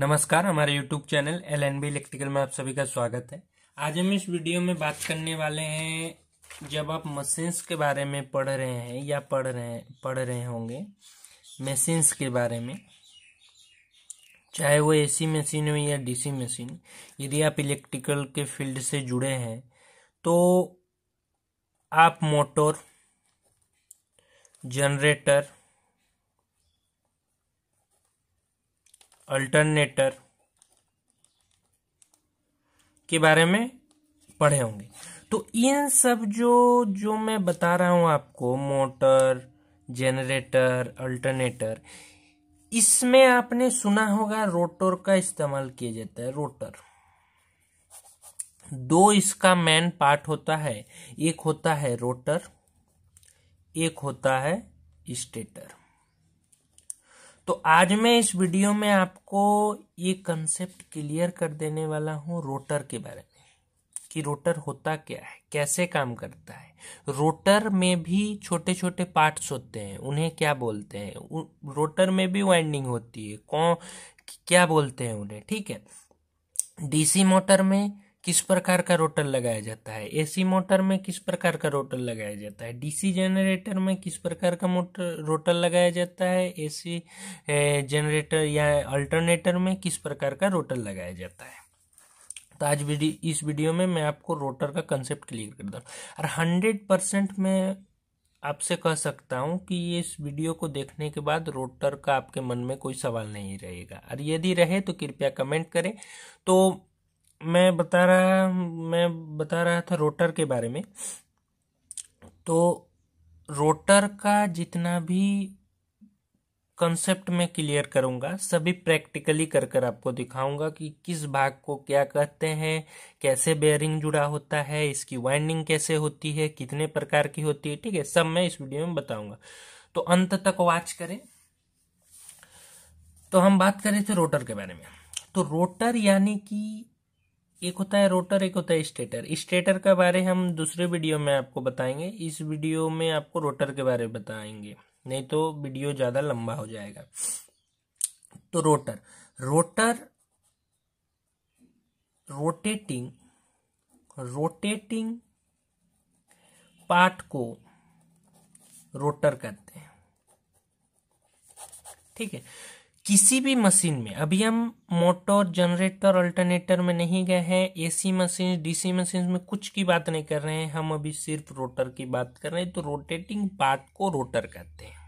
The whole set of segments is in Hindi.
नमस्कार हमारे YouTube channel L N B electrical में आप सभी का स्वागत है आज हम इस वीडियो में बात करने वाले हैं जब आप मशीन्स के बारे में पढ़ रहे हैं या पढ़ रहे हैं पढ़ रहे होंगे मशीन्स के बारे में चाहे वो एसी मशीन हो या डीसी मशीन यदि आप इलेक्ट्रिकल के फील्ड से जुड़े हैं तो आप मोटर जनरेटर अल्टरनेटर के बारे में पढ़े होंगे तो इन सब जो जो मैं बता रहा हूं आपको मोटर जनरेटर अल्टरनेटर इसमें आपने सुना होगा रोटर का इस्तेमाल किया जाता है रोटर दो इसका मेन पार्ट होता है एक होता है रोटर एक होता है स्टेटर तो आज मैं इस वीडियो में आपको ये कंसेप्ट क्लियर कर देने वाला हूं रोटर के बारे में कि रोटर होता क्या है कैसे काम करता है रोटर में भी छोटे छोटे पार्ट्स होते हैं उन्हें क्या बोलते हैं रोटर में भी वाइंडिंग होती है कौन क्या बोलते हैं उन्हें ठीक है डीसी मोटर में किस प्रकार का रोटर लगाया जाता है एसी मोटर में किस प्रकार का रोटर लगाया जाता है डीसी जनरेटर में किस प्रकार का मोटर रोटर लगाया जाता है एसी जनरेटर या अल्टरनेटर में किस प्रकार का रोटर लगाया जाता है तो आज वीडियो इस वीडियो में मैं आपको रोटर का कंसेप्ट क्लियर कर दूँ और हंड्रेड परसेंट मैं आपसे कह सकता हूँ कि इस वीडियो को देखने के बाद रोटर का आपके मन में कोई सवाल नहीं रहेगा और यदि रहे तो कृपया कमेंट करें तो मैं बता रहा मैं बता रहा था रोटर के बारे में तो रोटर का जितना भी कंसेप्ट में क्लियर करूंगा सभी प्रैक्टिकली कर कर आपको दिखाऊंगा कि किस भाग को क्या कहते हैं कैसे बेयरिंग जुड़ा होता है इसकी वाइंडिंग कैसे होती है कितने प्रकार की होती है ठीक है सब मैं इस वीडियो में बताऊंगा तो अंत तक वॉच करें तो हम बात कर रहे थे रोटर के बारे में तो रोटर यानी कि एक होता है रोटर एक होता है स्टेटर स्टेटर के बारे हम दूसरे वीडियो में आपको बताएंगे इस वीडियो में आपको रोटर के बारे में बताएंगे नहीं तो वीडियो ज़्यादा लंबा हो जाएगा तो rotor rotor rotating rotating part को रोटर कहते हैं ठीक है किसी भी मशीन में अभी हम मोटर जनरेटर अल्टरनेटर में नहीं गए हैं एसी मशीन डीसी मशीन में कुछ की बात नहीं कर रहे हैं हम अभी सिर्फ रोटर की बात कर रहे हैं तो रोटेटिंग पार्ट को रोटर कहते हैं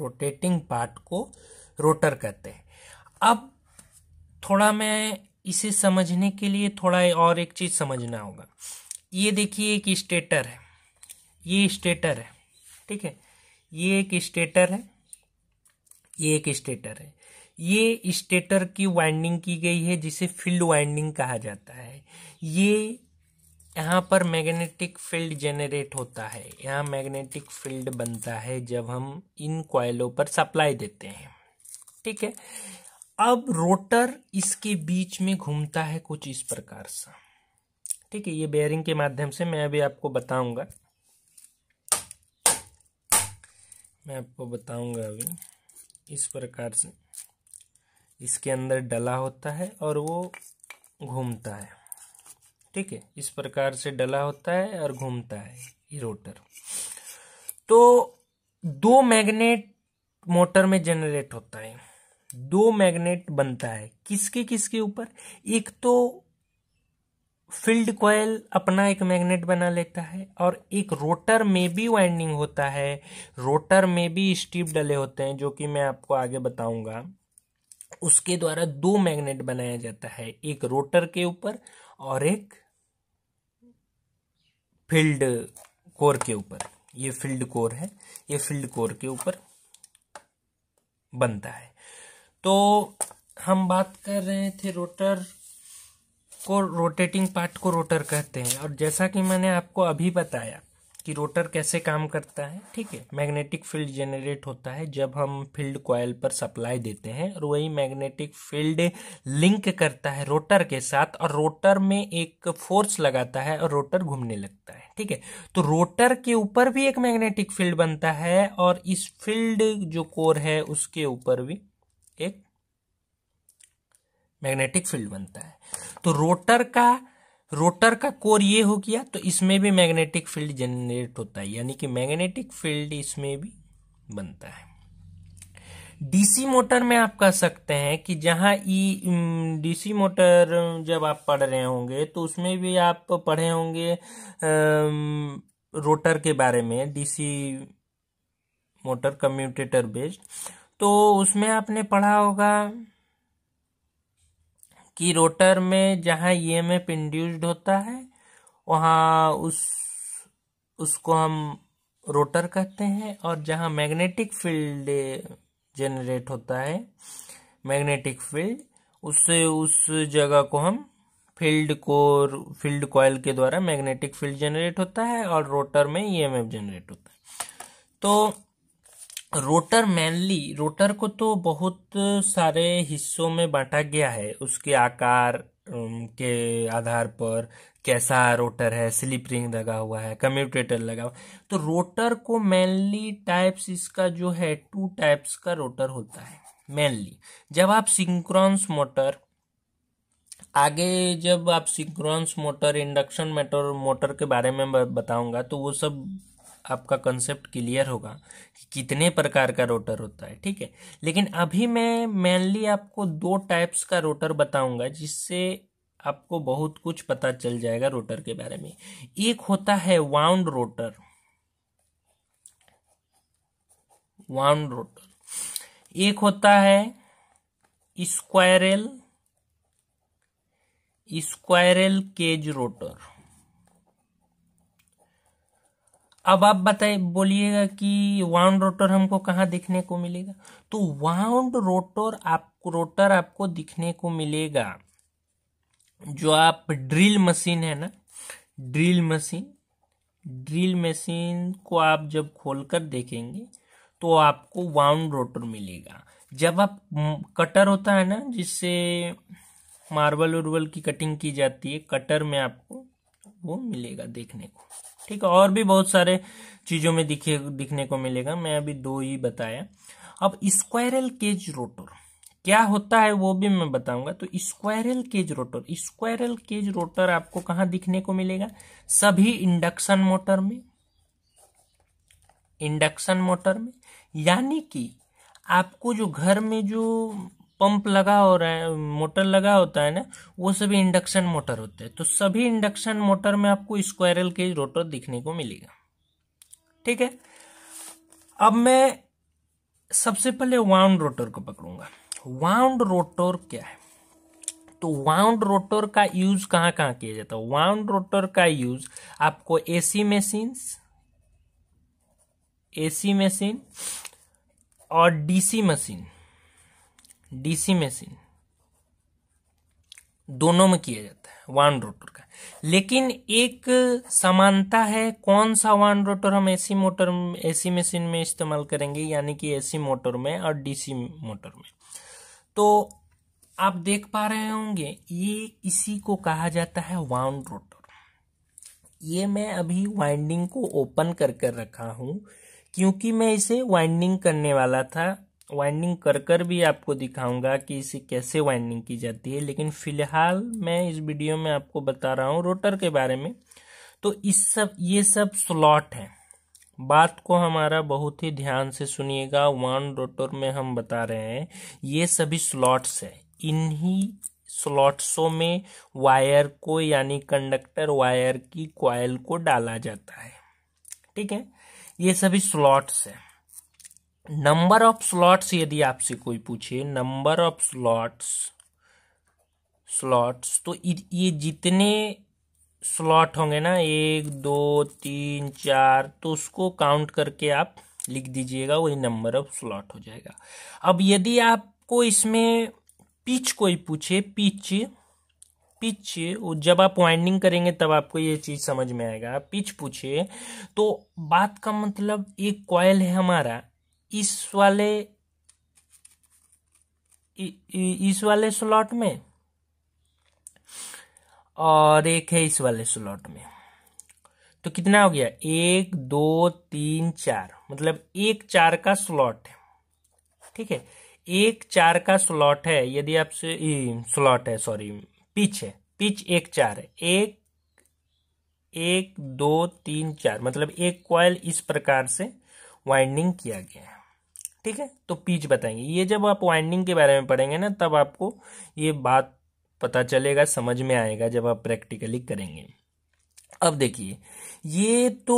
रोटेटिंग पार्ट को रोटर कहते हैं अब थोड़ा मैं इसे समझने के लिए थोड़ा और एक चीज समझना होगा ये देखिए एक स्टेटर है ये स्टेटर है ठीक है ये एक स्टेटर है ये एक स्टेटर है ये स्टेटर की वाइंडिंग की गई है जिसे फील्ड वाइंडिंग कहा जाता है ये यहाँ पर मैग्नेटिक फील्ड जेनरेट होता है यहाँ मैग्नेटिक फील्ड बनता है जब हम इन कोयलों पर सप्लाई देते हैं ठीक है अब रोटर इसके बीच में घूमता है कुछ इस प्रकार से ठीक है ये बेयरिंग के माध्यम से मैं अभी आपको बताऊंगा मैं आपको बताऊंगा अभी इस प्रकार से इसके अंदर डला होता है और वो घूमता है ठीक है इस प्रकार से डला होता है और घूमता है ये रोटर तो दो मैग्नेट मोटर में जनरेट होता है दो मैग्नेट बनता है किसके किसके ऊपर एक तो फील्ड कॉयल अपना एक मैग्नेट बना लेता है और एक रोटर में भी वाइंडिंग होता है रोटर में भी स्टीप डले होते हैं जो कि मैं आपको आगे बताऊंगा उसके द्वारा दो मैग्नेट बनाया जाता है एक रोटर के ऊपर और एक फील्ड कोर के ऊपर ये फील्ड कोर है ये फील्ड कोर के ऊपर बनता है तो हम बात कर रहे थे रोटर को रोटेटिंग पार्ट को रोटर कहते हैं और जैसा कि मैंने आपको अभी बताया कि रोटर कैसे काम करता है ठीक है मैग्नेटिक फील्ड जनरेट होता है जब हम फील्ड कॉयल पर सप्लाई देते हैं और वही मैग्नेटिक फील्ड लिंक करता है रोटर के साथ और रोटर में एक फोर्स लगाता है और रोटर घूमने लगता है ठीक है तो रोटर के ऊपर भी एक मैग्नेटिक फील्ड बनता है और इस फील्ड जो कोर है उसके ऊपर भी मैग्नेटिक फील्ड बनता है तो रोटर का रोटर का कोर ये हो गया तो इसमें भी मैग्नेटिक फील्ड जनरेट होता है यानी कि मैग्नेटिक फील्ड इसमें भी बनता है डीसी मोटर में आप कह सकते हैं कि जहां ई डीसी मोटर जब आप पढ़ रहे होंगे तो उसमें भी आप पढ़े होंगे रोटर के बारे में डीसी मोटर कम्यूटेटर बेस्ड तो उसमें आपने पढ़ा होगा कि रोटर में जहाँ ई एम एफ इंड्यूस्ड होता है वहाँ उस उसको हम रोटर कहते हैं और जहाँ मैग्नेटिक फील्ड जनरेट होता है मैग्नेटिक फील्ड उससे उस जगह को हम फील्ड को फील्ड कॉयल के द्वारा मैग्नेटिक फील्ड जनरेट होता है और रोटर में ई एम एफ जनरेट होता है तो रोटर मेनली रोटर को तो बहुत सारे हिस्सों में बांटा गया है उसके आकार के आधार पर कैसा रोटर है स्लिप रिंग लगा हुआ है कम्यूटेटर लगा हुआ तो रोटर को मेनली टाइप्स इसका जो है टू टाइप्स का रोटर होता है मेनली जब आप सिंक्रॉन्स मोटर आगे जब आप synchronous motor induction motor motor के बारे में बताऊंगा तो वो सब आपका कंसेप्ट क्लियर होगा कि कितने प्रकार का रोटर होता है ठीक है लेकिन अभी मैं मेनली आपको दो टाइप्स का रोटर बताऊंगा जिससे आपको बहुत कुछ पता चल जाएगा रोटर के बारे में एक होता है वाउंड रोटर वाउंड रोटर एक होता है स्क्वायरल स्क्वायरल केज रोटर अब आप बताए बोलिएगा कि वाउंड रोटर हमको कहाँ देखने को मिलेगा तो वाउंड रोटर आप रोटर आपको दिखने को मिलेगा जो आप ड्रिल मशीन है ना ड्रिल मशीन ड्रिल मशीन को आप जब खोलकर देखेंगे तो आपको वाउंड रोटर मिलेगा जब आप कटर होता है ना जिससे मार्बल उर्बल की कटिंग की जाती है कटर में आपको वो मिलेगा देखने को ठीक है और भी बहुत सारे चीज़ों में दिखे दिखने को मिलेगा मैं अभी दो ही बताया अब स्क्वायरल केज रोटर क्या होता है वो भी मैं बताऊंगा तो squirrel cage rotor squirrel cage rotor आपको कहाँ दिखने को मिलेगा सभी इंडक्शन मोटर में इंडक्शन मोटर में यानी कि आपको जो घर में जो पंप लगा हो रहा है मोटर लगा होता है ना वो सभी इंडक्शन मोटर होते हैं तो सभी इंडक्शन मोटर में आपको स्क्वायरल के रोटर दिखने को मिलेगा ठीक है अब मैं सबसे पहले वाउंड रोटर को पकड़ूंगा वाउंड रोटर क्या है तो वाउंड रोटर का यूज कहां कहां किया जाता है वाउंड रोटर का यूज आपको एसी मशीन एसी मशीन और डीसी मशीन डीसी मशीन दोनों में किया जाता है वन रोटर का लेकिन एक समानता है कौन सा वन रोटर हम एसी मोटर एसी मशीन में इस्तेमाल करेंगे यानी कि एसी मोटर में और डीसी मोटर में तो आप देख पा रहे होंगे ये इसी को कहा जाता है वाउंड रोटर ये मैं अभी वाइंडिंग को ओपन कर कर रखा हूं क्योंकि मैं इसे वाइंडिंग करने वाला था वाइंडिंग कर कर भी आपको दिखाऊंगा कि इसे कैसे वाइंडिंग की जाती है लेकिन फिलहाल मैं इस वीडियो में आपको बता रहा हूँ रोटर के बारे में तो इस सब ये सब स्लॉट है बात को हमारा बहुत ही ध्यान से सुनिएगा वन रोटर में हम बता रहे हैं ये सभी स्लॉट्स है इन्हीं स्लॉट्सों में वायर को यानी कंडक्टर वायर की क्वाइल को डाला जाता है ठीक है ये सभी स्लॉट्स है नंबर ऑफ स्लॉट्स यदि आपसे कोई पूछे नंबर ऑफ स्लॉट्स स्लॉट्स तो ये जितने स्लॉट होंगे ना एक दो तीन चार तो उसको काउंट करके आप लिख दीजिएगा वही नंबर ऑफ स्लॉट हो जाएगा अब यदि आपको इसमें पिच कोई पूछे पिच पिच जब आप वाइंडिंग करेंगे तब आपको ये चीज समझ में आएगा पिच पूछे तो बात का मतलब एक कॉयल है हमारा इस वाले इस वाले स्लॉट में और एक है इस वाले स्लॉट में तो कितना हो गया एक दो तीन चार मतलब एक चार का स्लॉट है ठीक है एक चार का स्लॉट है यदि आपसे स्लॉट है सॉरी पिच है पिच एक चार है एक एक दो तीन चार मतलब एक क्वाइल इस प्रकार से वाइंडिंग किया गया है ठीक है तो पीच बताएंगे ये जब आप वाइंडिंग के बारे में पढ़ेंगे ना तब आपको ये बात पता चलेगा समझ में आएगा जब आप प्रैक्टिकली करेंगे अब देखिए ये तो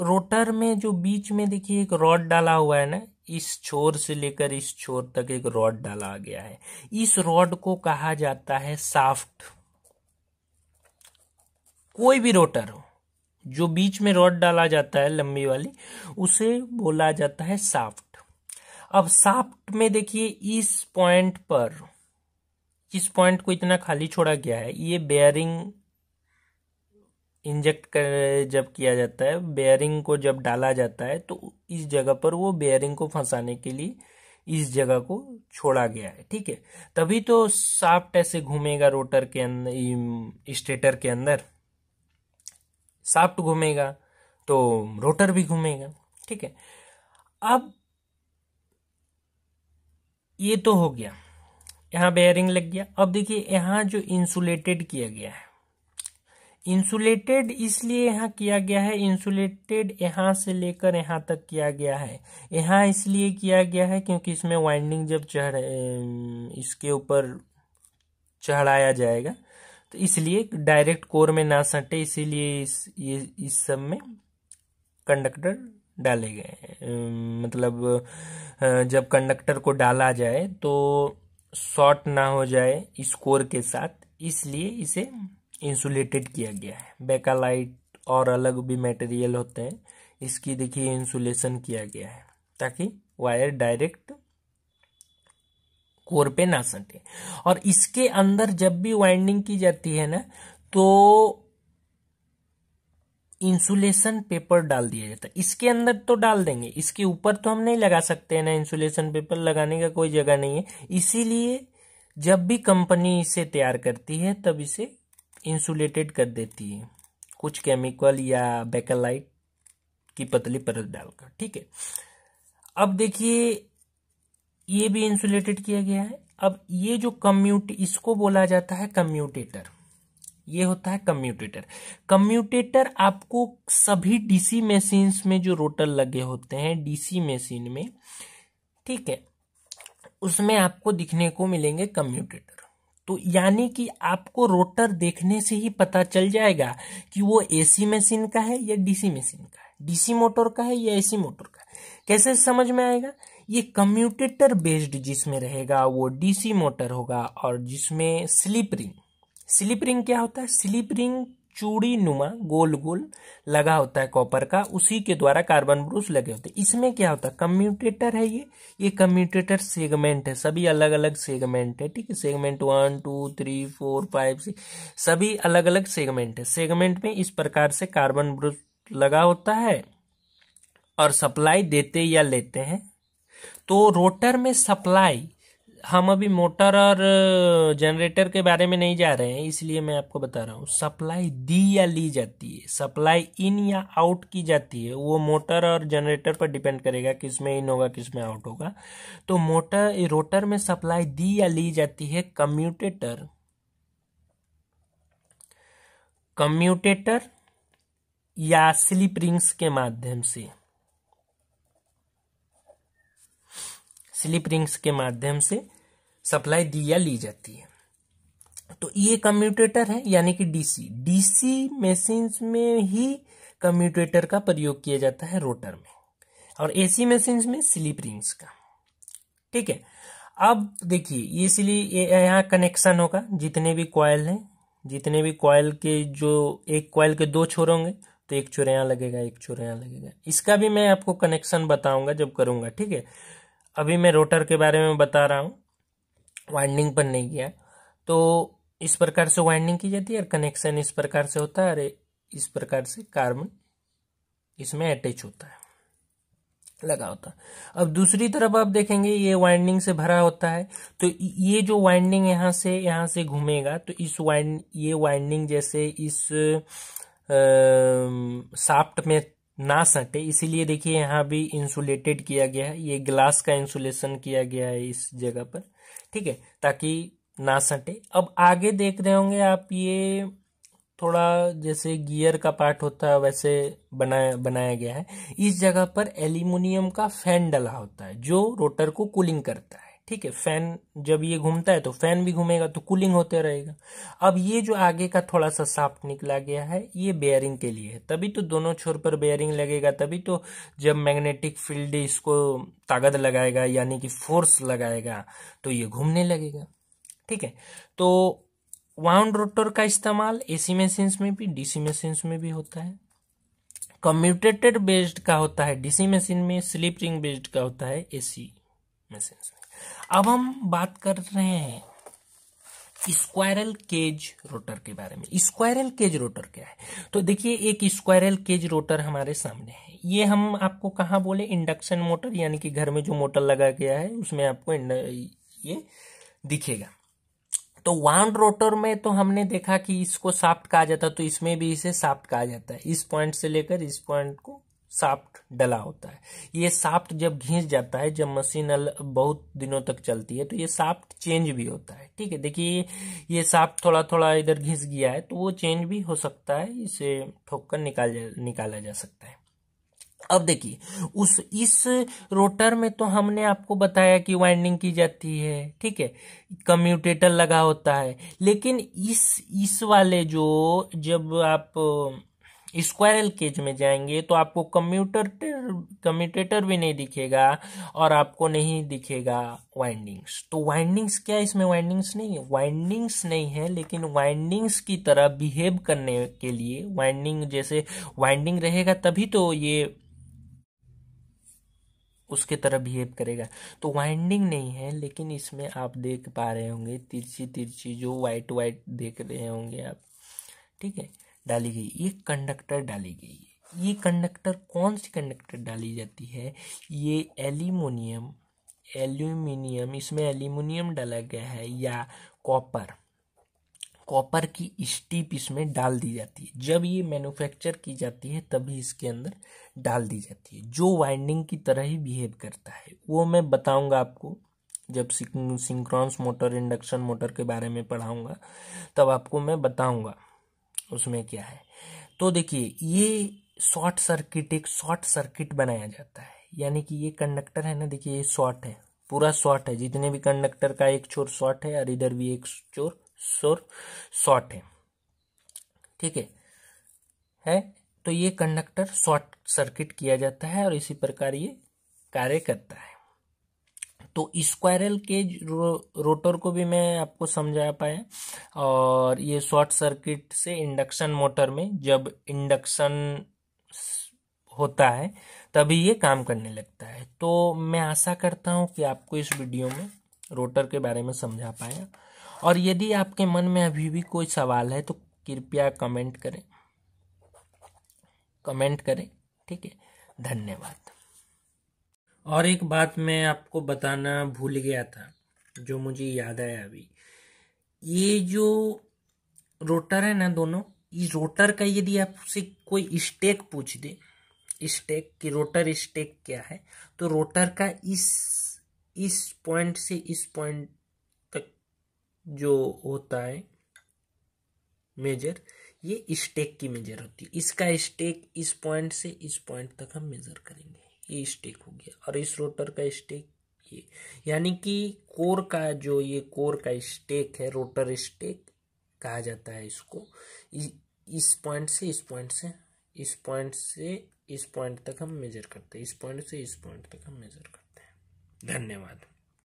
रोटर में जो बीच में देखिए एक रॉड डाला हुआ है ना इस छोर से लेकर इस छोर तक एक रॉड डाला गया है इस रॉड को कहा जाता है साफ्ट कोई भी रोटर हो जो बीच में रॉड डाला जाता है लंबी वाली उसे बोला जाता है साफ्ट अब साफ्ट में देखिए इस पॉइंट पर इस पॉइंट को इतना खाली छोड़ा गया है ये बेयरिंग इंजेक्ट कर जब किया जाता है बेयरिंग को जब डाला जाता है तो इस जगह पर वो बेयरिंग को फंसाने के लिए इस जगह को छोड़ा गया है ठीक है तभी तो साफ्ट ऐसे घूमेगा रोटर अं-, के अंदर स्टेटर के अंदर साफ्ट घूमेगा तो रोटर भी घूमेगा ठीक है अब ये तो हो गया यहाँ बेयरिंग लग गया अब देखिए यहाँ जो इंसुलेटेड किया गया है इंसुलेटेड इसलिए यहाँ किया गया है इंसुलेटेड यहाँ से लेकर यहाँ तक किया गया है यहाँ इसलिए किया गया है क्योंकि इसमें वाइंडिंग जब चढ़ इसके ऊपर चढ़ाया जाएगा तो इसलिए डायरेक्ट कोर में ना सटे इसीलिए इस ये इस सब में कंडक्टर डाले गए मतलब जब कंडक्टर को डाला जाए तो शॉर्ट ना हो जाए इस कोर के साथ इसलिए इसे इंसुलेटेड किया गया है बेकालाइट और अलग भी मटेरियल होते हैं इसकी देखिए इंसुलेशन किया गया है ताकि वायर डायरेक्ट कोर पे ना सटे और इसके अंदर जब भी वाइंडिंग की जाती है ना तो इंसुलेशन पेपर डाल दिया जाता है इसके अंदर तो डाल देंगे इसके ऊपर तो हम नहीं लगा सकते हैं ना इंसुलेशन पेपर लगाने का कोई जगह नहीं है इसीलिए जब भी कंपनी इसे तैयार करती है तब इसे इंसुलेटेड कर देती है कुछ केमिकल या बेकलाइट की पतली परत डालकर ठीक है अब देखिए ये भी इंसुलेटेड किया गया है अब ये जो कम्यूट इसको बोला जाता है कम्यूटेटर ये होता है कम्यूटेटर कम्यूटेटर आपको सभी डीसी मशीन्स में जो रोटर लगे होते हैं डीसी मशीन में ठीक है उसमें आपको दिखने को मिलेंगे कम्यूटेटर तो यानी कि आपको रोटर देखने से ही पता चल जाएगा कि वो एसी मशीन का है या डीसी मशीन का है डीसी मोटर का है या एसी मोटर का है कैसे समझ में आएगा ये कम्यूटेटर बेस्ड जिसमें रहेगा वो डीसी मोटर होगा और जिसमें स्लिप रिंग स्लिप रिंग क्या होता है स्लिप रिंग चूड़ी नुमा गोल गोल लगा होता है कॉपर का उसी के द्वारा कार्बन ब्रूस लगे होते हैं इसमें क्या होता है कम्यूटेटर है ये ये कम्यूटेटर सेगमेंट है सभी अलग अलग सेगमेंट है ठीक है segment one two three four five six सभी अलग अलग सेगमेंट है सेगमेंट में इस प्रकार से कार्बन ब्रूस लगा होता है और सप्लाई देते या लेते हैं तो रोटर में सप्लाई हम अभी मोटर और जनरेटर के बारे में नहीं जा रहे हैं इसलिए मैं आपको बता रहा हूँ सप्लाई दी या ली जाती है सप्लाई इन या आउट की जाती है वो मोटर और जनरेटर पर डिपेंड करेगा किस में इन होगा किस में आउट होगा तो मोटर रोटर में सप्लाई दी या ली जाती है कम्यूटेटर कम्यूटेटर या स्लिप रिंग्स के माध्यम से स्लिप रिंग्स के माध्यम से सप्लाई दी या ली जाती है तो ये कम्यूटेटर है यानी कि डीसी डीसी मशीन में ही कम्यूटेटर का प्रयोग किया जाता है रोटर में और एसी मशीन में स्लिप रिंग्स का ठीक है अब देखिए इसलिए यहाँ कनेक्शन होगा जितने भी कॉयल हैं जितने भी कॉयल के जो एक क्वाइल के दो छोर होंगे तो एक छोर यहाँ लगेगा एक छोर यहाँ लगेगा इसका भी मैं आपको कनेक्शन बताऊंगा जब करूंगा ठीक है अभी मैं रोटर के बारे में बता रहा हूँ वाइंडिंग पर नहीं गया तो इस प्रकार से वाइंडिंग की जाती है और कनेक्शन इस प्रकार से होता है अरे इस प्रकार से कार्बन इसमें अटैच होता है लगा होता है अब दूसरी तरफ आप देखेंगे ये वाइंडिंग से भरा होता है तो ये जो वाइंडिंग यहाँ से यहाँ से घूमेगा तो इस वाइंड ये वाइंडिंग जैसे इस साफ्ट में ना सटे इसीलिए देखिए यहाँ भी इंसुलेटेड किया गया है ये ग्लास का इंसुलेशन किया गया है इस जगह पर ठीक है ताकि ना सटे अब आगे देख रहे होंगे आप ये थोड़ा जैसे गियर का पार्ट होता है वैसे बनाया बनाया गया है इस जगह पर एल्यूमिनियम का फैन डला होता है जो रोटर को कूलिंग करता है ठीक है फैन जब ये घूमता है तो फैन भी घूमेगा तो कूलिंग होते रहेगा अब ये जो आगे का थोड़ा सा साफ निकला गया है ये बेयरिंग के लिए है तभी तो दोनों छोर पर बेयरिंग लगेगा तभी तो जब मैग्नेटिक फील्ड इसको ताकत लगाएगा यानी कि फोर्स लगाएगा तो ये घूमने लगेगा ठीक है तो वाउंड रोटर का इस्तेमाल सी मशीन्स में भी डीसी मशीन्स में भी होता है कम्यूटेटेड बेस्ड का होता है डीसी मशीन में स्लीपरिंग रिंग बेस्ड का होता है एसी मशीन में अब हम बात कर रहे हैं स्क्वायरल केज रोटर के बारे में स्क्वायरल केज रोटर क्या है तो देखिए एक स्क्वायरल केज रोटर हमारे सामने है ये हम आपको कहा बोले इंडक्शन मोटर यानी कि घर में जो मोटर लगा गया है उसमें आपको ये दिखेगा तो वन रोटर में तो हमने देखा कि इसको साफ्ट कहा जाता है तो इसमें भी इसे साफ्ट कहा जाता है इस पॉइंट से लेकर इस पॉइंट को साफ्ट डला होता है ये साफ्ट जब घिस जाता है जब मशीन बहुत दिनों तक चलती है तो ये साफ्ट चेंज भी होता है ठीक है देखिए ये साफ्ट थोड़ा थोड़ा इधर घिस गया है तो वो चेंज भी हो सकता है इसे ठोक कर निकाल जा, निकाला जा सकता है अब देखिए उस इस रोटर में तो हमने आपको बताया कि वाइंडिंग की जाती है ठीक है कम्यूटेटर लगा होता है लेकिन इस इस वाले जो जब आप स्क्वायरल केज में जाएंगे तो आपको कम्यूटर कम्यूटेटर भी नहीं दिखेगा और आपको नहीं दिखेगा वाइंडिंग्स तो वाइंडिंग्स क्या इसमें वाइंडिंग्स नहीं है वाइंडिंग्स नहीं है लेकिन वाइंडिंग्स की तरह बिहेव करने के लिए वाइंडिंग जैसे वाइंडिंग रहेगा तभी तो ये उसके तरह बिहेव करेगा तो वाइंडिंग नहीं है लेकिन इसमें आप देख पा रहे होंगे तिरछी तिरछी जो वाइट वाइट देख रहे होंगे आप ठीक है डाली गई ये कंडक्टर डाली गई है ये कंडक्टर कौन सी कंडक्टर डाली जाती है ये एल्यूमिनियम एल्यूमिनियम इसमें एल्यूमिनियम डाला गया है या कॉपर कॉपर की स्टीप इसमें डाल दी जाती है जब ये मैन्युफैक्चर की जाती है तभी इसके अंदर डाल दी जाती है जो वाइंडिंग की तरह ही बिहेव करता है वो मैं बताऊंगा आपको जब सिंक्रॉन्स मोटर इंडक्शन मोटर के बारे में पढ़ाऊंगा तब आपको मैं बताऊंगा उसमें क्या है तो देखिए ये शॉर्ट सर्किट एक शॉर्ट सर्किट बनाया जाता है यानी कि ये कंडक्टर है ना देखिए ये शॉर्ट है पूरा शॉर्ट है जितने भी कंडक्टर का एक छोर शॉर्ट है और इधर भी एक चोर शोर शॉर्ट है ठीक है है तो ये कंडक्टर शॉर्ट सर्किट किया जाता है और इसी प्रकार ये कार्य करता है तो स्क्वायरल के रो, रोटर को भी मैं आपको समझा पाया और ये शॉर्ट सर्किट से इंडक्शन मोटर में जब इंडक्शन होता है तभी ये काम करने लगता है तो मैं आशा करता हूँ कि आपको इस वीडियो में रोटर के बारे में समझा पाया और यदि आपके मन में अभी भी कोई सवाल है तो कृपया कमेंट करें कमेंट करें ठीक है धन्यवाद और एक बात मैं आपको बताना भूल गया था जो मुझे याद आया अभी ये जो रोटर है ना दोनों इस रोटर का यदि आपसे कोई स्टेक पूछ दे स्टेक की रोटर स्टेक क्या है तो रोटर का इस इस पॉइंट से इस पॉइंट तक जो होता है मेजर ये स्टेक की मेजर होती है इसका स्टेक इस पॉइंट से इस पॉइंट तक हम मेजर करेंगे ये स्टिक हो गया और इस रोटर का स्टिक ये यानी कि कोर का जो ये कोर का स्टेक है रोटर स्टेक कहा जाता है इसको इस पॉइंट से इस पॉइंट से इस पॉइंट से इस पॉइंट तक हम मेजर करते हैं इस पॉइंट से इस पॉइंट तक हम मेजर करते हैं धन्यवाद